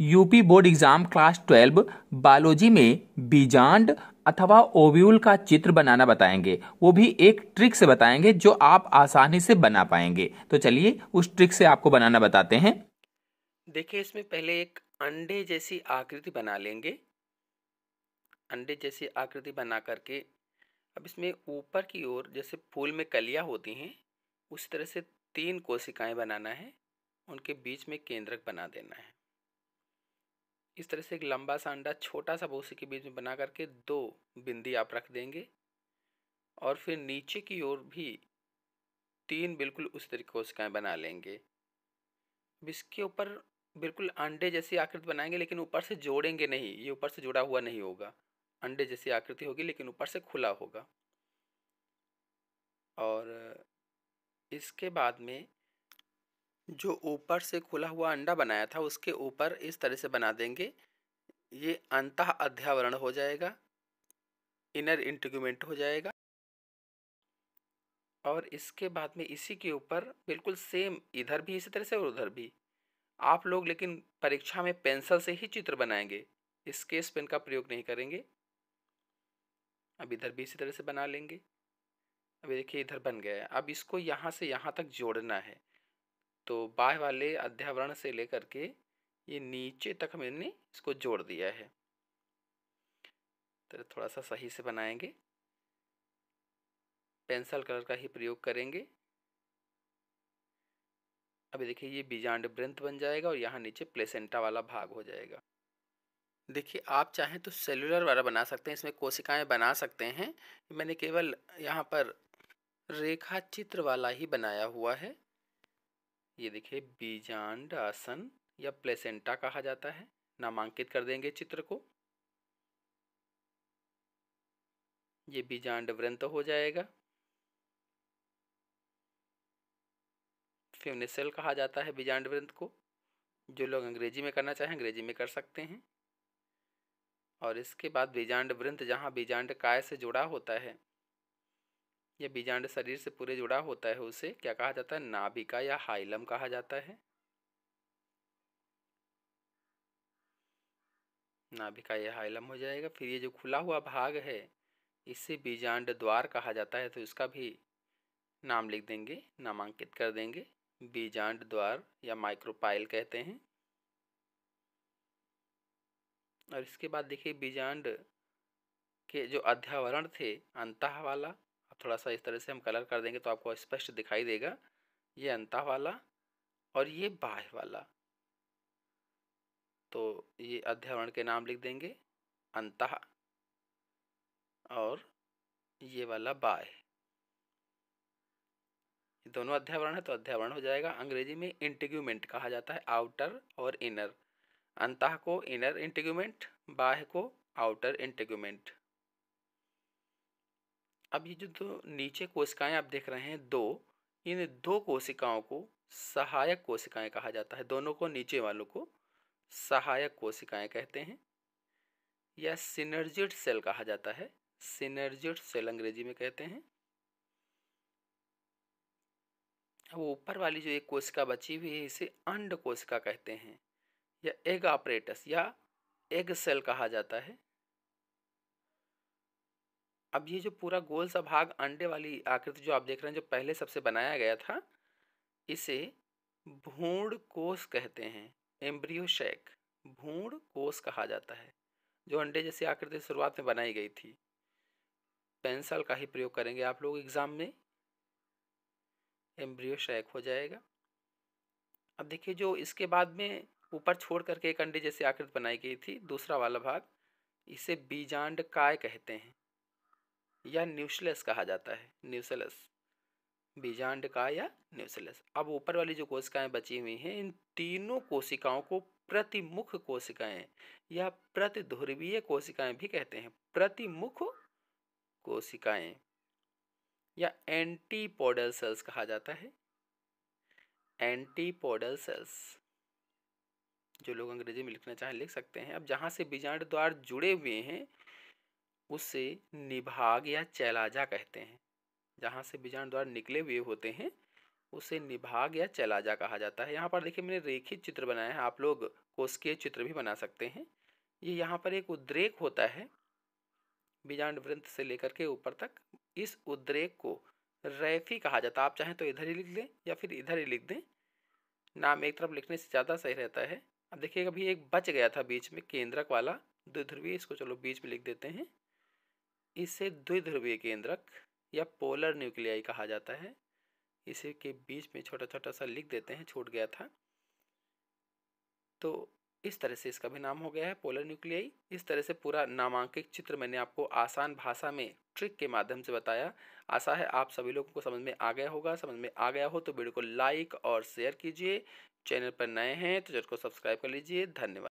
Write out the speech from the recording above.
UP board exam class twelve biology में बीजांड अथवा ओव्यूल का चित्र बनाना बताएंगे वो भी एक ट्रिक से बताएंगे जो आप आसानी से बना पाएंगे तो चलिए उस ट्रिक से आपको बनाना बताते हैं देखिए इसमें पहले एक अंडे जैसी आकृति बना लेंगे अंडे जैसी आकृति बना करके अब इसमें ऊपर की ओर जैसे फूल में कलियाँ होती हैं उस तरह से तीन कोशिकाएं बनाना है उनके बीच में केंद्रक बना देना है इस तरह से एक लंबा सा अंडा छोटा सा भूसी के बीच में बना करके दो बिंदी आप रख देंगे और फिर नीचे की ओर भी तीन बिल्कुल उस तरीके कोशिकाएँ बना लेंगे अब इसके ऊपर बिल्कुल अंडे जैसी आकृति बनाएंगे लेकिन ऊपर से जोड़ेंगे नहीं ये ऊपर से जुड़ा हुआ नहीं होगा अंडे जैसी आकृति होगी लेकिन ऊपर से खुला होगा और इसके बाद में जो ऊपर से खुला हुआ अंडा बनाया था उसके ऊपर इस तरह से बना देंगे ये अंत अध्यावरण हो जाएगा इनर इंटीग्यूमेंट हो जाएगा और इसके बाद में इसी के ऊपर बिल्कुल सेम इधर भी इसी तरह से और उधर भी आप लोग लेकिन परीक्षा में पेंसिल से ही चित्र बनाएंगे स्केच पेन का प्रयोग नहीं करेंगे अब इधर भी इसी तरह से बना लेंगे अब देखिए इधर बन गया है अब इसको यहाँ से यहाँ तक जोड़ना है तो बाह वाले अध्यावरण से लेकर के ये नीचे तक मैंने इसको जोड़ दिया है तो थोड़ा सा सही से बनाएंगे पेंसिल कलर का ही प्रयोग करेंगे अभी देखिए ये बीजांड ब्रंथ बन जाएगा और यहाँ नीचे प्लेसेंटा वाला भाग हो जाएगा देखिए आप चाहें तो सेलुलर वाला बना सकते हैं इसमें कोशिकाएं बना सकते हैं मैंने केवल यहाँ पर रेखा चित्र वाला ही बनाया हुआ है ये देखिए बीजांड आसन या प्लेसेंटा कहा जाता है नामांकित कर देंगे चित्र को ये बीजांड वृंत हो जाएगा फ्यूनिसेल कहा जाता है बीजांड वृंत को जो लोग अंग्रेजी में करना चाहें अंग्रेजी में कर सकते हैं और इसके बाद बीजांड वृंत जहाँ बीजांड काय से जुड़ा होता है यह बीजांड शरीर से पूरे जुड़ा होता है उसे क्या कहा जाता है नाभिका या हाइलम कहा जाता है नाभिका या हाइलम हो जाएगा फिर ये जो खुला हुआ भाग है इसे बीजांड द्वार कहा जाता है तो इसका भी नाम लिख देंगे नामांकित कर देंगे बीजांड द्वार या माइक्रोपाइल कहते हैं और इसके बाद देखिए बीजांड के जो अध्यावरण थे अंत वाला थोड़ा सा इस तरह से हम कलर कर देंगे तो आपको स्पष्ट दिखाई देगा ये अंता वाला और ये बाह वाला तो ये अध्यावरण के नाम लिख देंगे अंतः और ये वाला बाय दोनों अध्यावरण है तो अध्यावरण हो जाएगा अंग्रेजी में इंटीग्यूमेंट कहा जाता है आउटर और इनर अंतः को इनर इंटीग्यूमेंट बाह को आउटर इंटीग्यूमेंट अब ये जो दो नीचे कोशिकाएं आप देख रहे हैं दो इन दो कोशिकाओं को सहायक कोशिकाएं कहा जाता है दोनों को नीचे वालों को सहायक कोशिकाएं कहते हैं या सिनर्जिट सेल कहा जाता है सिनर्जिट सेल अंग्रेजी में कहते हैं वो ऊपर वाली जो एक कोशिका बची हुई है इसे अंड कोशिका कहते हैं या एग ऑपरेटस या एग सेल कहा जाता है अब ये जो पूरा गोल सा भाग अंडे वाली आकृति जो आप देख रहे हैं जो पहले सबसे बनाया गया था इसे भूण कोष कहते हैं एम्ब्रियोशेक भूड कोष कहा जाता है जो अंडे जैसी आकृति शुरुआत में बनाई गई थी पेंसिल का ही प्रयोग करेंगे आप लोग एग्ज़ाम में एम्ब्रियोशेक हो जाएगा अब देखिए जो इसके बाद में ऊपर छोड़ करके एक अंडे जैसी आकृति बनाई गई थी दूसरा वाला भाग इसे बीजांड काय कहते हैं या न्यूसलेस कहा जाता है न्यूसलेस बीजांड का या न्यूसलेस अब ऊपर वाली जो कोशिकाएं बची हुई हैं इन तीनों कोशिकाओं को प्रतिमुख कोशिकाएं या प्रतिध्रुवीय कोशिकाएं भी कहते हैं प्रतिमुख कोशिकाएं या एंटीपोडल सेल्स कहा जाता है एंटीपोडल सेल्स जो लोग अंग्रेजी में लिखना चाहें लिख सकते हैं अब जहाँ से बीजांड द्वार जुड़े हुए हैं उसे निभाग या चैलाजा कहते हैं जहाँ से बीजाणु द्वारा निकले हुए होते हैं उसे निभाग या चैलाजा कहा जाता है यहाँ पर देखिए मैंने रेखित चित्र बनाया है आप लोग कोसकीय चित्र भी बना सकते हैं ये यह यहाँ पर एक उद्रेक होता है बीजाणु वृंत से लेकर के ऊपर तक इस उद्रेक को रैफी कहा जाता है आप चाहें तो इधर ही लिख दें या फिर इधर ही लिख दें नाम एक तरफ लिखने से ज़्यादा सही रहता है अब देखिए अभी एक बच गया था बीच में केंद्रक वाला द्विध्रुवीय इसको चलो बीच में लिख देते हैं इसे द्विध्रुवीय केंद्रक या पोलर न्यूक्लियाई कहा जाता है इसे के बीच में छोटा छोटा सा लिख देते हैं छूट गया था तो इस तरह से इसका भी नाम हो गया है पोलर न्यूक्लियाई इस तरह से पूरा नामांकित चित्र मैंने आपको आसान भाषा में ट्रिक के माध्यम से बताया आशा है आप सभी लोगों को समझ में आ गया होगा समझ में आ गया हो तो वीडियो को लाइक और शेयर कीजिए चैनल पर नए हैं तो चैनल को सब्सक्राइब कर लीजिए धन्यवाद